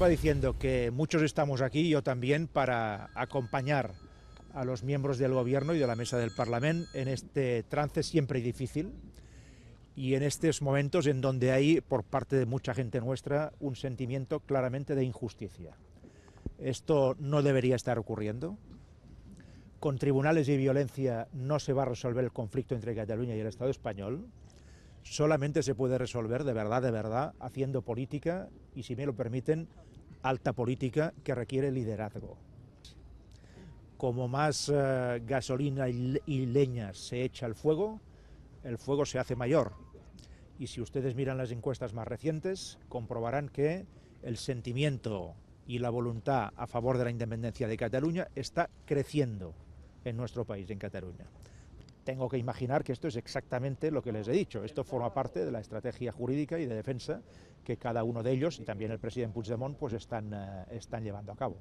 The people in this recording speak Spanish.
Va diciendo que muchos estamos aquí, yo también, para acompañar a los miembros del Gobierno y de la Mesa del Parlamento en este trance siempre difícil y en estos momentos en donde hay, por parte de mucha gente nuestra, un sentimiento claramente de injusticia. Esto no debería estar ocurriendo. Con tribunales y violencia no se va a resolver el conflicto entre Cataluña y el Estado español solamente se puede resolver de verdad, de verdad, haciendo política y, si me lo permiten, alta política que requiere liderazgo. Como más eh, gasolina y leña se echa al fuego, el fuego se hace mayor. Y si ustedes miran las encuestas más recientes, comprobarán que el sentimiento y la voluntad a favor de la independencia de Cataluña está creciendo en nuestro país, en Cataluña tengo que imaginar que esto es exactamente lo que les he dicho. Esto forma parte de la estrategia jurídica y de defensa que cada uno de ellos, y también el presidente Puigdemont, pues están, eh, están llevando a cabo.